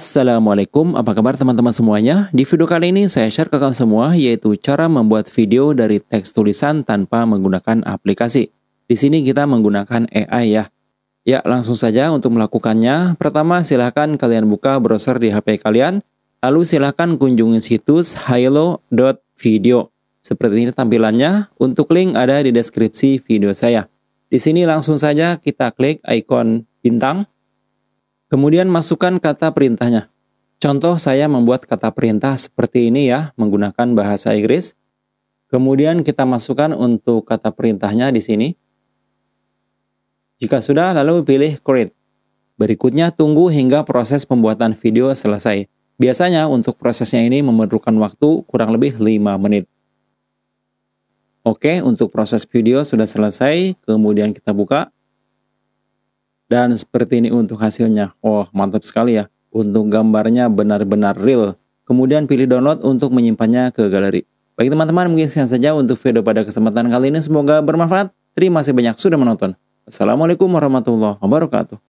Assalamualaikum, apa kabar teman-teman semuanya? Di video kali ini saya share ke kalian semua yaitu cara membuat video dari teks tulisan tanpa menggunakan aplikasi. Di sini kita menggunakan AI ya. Ya, langsung saja untuk melakukannya. Pertama, silahkan kalian buka browser di HP kalian. Lalu silahkan kunjungi situs hilo.video. Seperti ini tampilannya. Untuk link ada di deskripsi video saya. Di sini langsung saja kita klik ikon bintang Kemudian masukkan kata perintahnya. Contoh saya membuat kata perintah seperti ini ya, menggunakan bahasa Inggris. Kemudian kita masukkan untuk kata perintahnya di sini. Jika sudah, lalu pilih create. Berikutnya tunggu hingga proses pembuatan video selesai. Biasanya untuk prosesnya ini memerlukan waktu kurang lebih 5 menit. Oke, untuk proses video sudah selesai, kemudian kita buka. Dan seperti ini untuk hasilnya. Oh, mantap sekali ya. Untuk gambarnya benar-benar real. Kemudian pilih download untuk menyimpannya ke galeri. Baik teman-teman, mungkin sekian saja untuk video pada kesempatan kali ini. Semoga bermanfaat. Terima kasih banyak sudah menonton. Assalamualaikum warahmatullahi wabarakatuh.